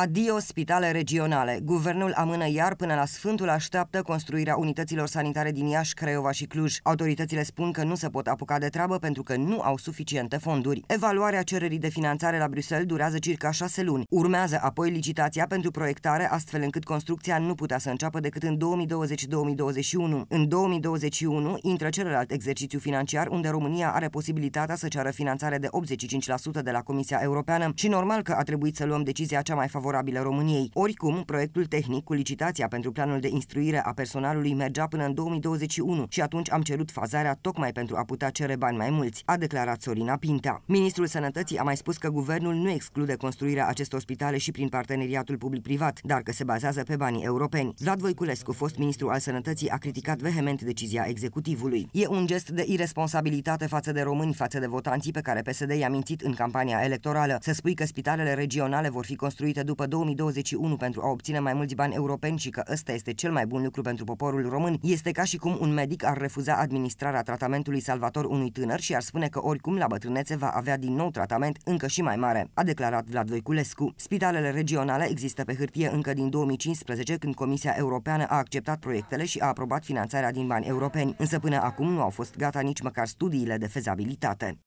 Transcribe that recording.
Adio spitale regionale. Guvernul amână iar până la Sfântul așteaptă construirea unităților sanitare din Iași, Craiova și Cluj. Autoritățile spun că nu se pot apuca de treabă pentru că nu au suficiente fonduri. Evaluarea cererii de finanțare la Bruxelles durează circa șase luni. Urmează apoi licitația pentru proiectare, astfel încât construcția nu putea să înceapă decât în 2020-2021. În 2021 intră celălalt exercițiu financiar, unde România are posibilitatea să ceară finanțare de 85% de la Comisia Europeană și normal că a trebuit să luăm decizia cea mai favorabilă favorabilă României. Oricum, proiectul tehnic cu licitația pentru planul de instruire a personalului mergea până în 2021 și atunci am cerut fazarea tocmai pentru a putea cere bani mai mulți, a declarat Sorina Pinta. Ministrul Sănătății a mai spus că guvernul nu exclude construirea acestor spitale și prin parteneriatul public-privat, dar că se bazează pe banii europeni. Vlad Voiculescu, fost ministru al Sănătății, a criticat vehement decizia executivului. E un gest de irresponsabilitate față de români, față de votanții pe care PSD i-a mințit în campania electorală. Să spui că spitalele regionale vor fi construite după după 2021 pentru a obține mai mulți bani europeni și că ăsta este cel mai bun lucru pentru poporul român, este ca și cum un medic ar refuza administrarea tratamentului salvator unui tânăr și ar spune că oricum la bătrânețe va avea din nou tratament încă și mai mare, a declarat Vlad Voiculescu. Spitalele regionale există pe hârtie încă din 2015, când Comisia Europeană a acceptat proiectele și a aprobat finanțarea din bani europeni, însă până acum nu au fost gata nici măcar studiile de fezabilitate.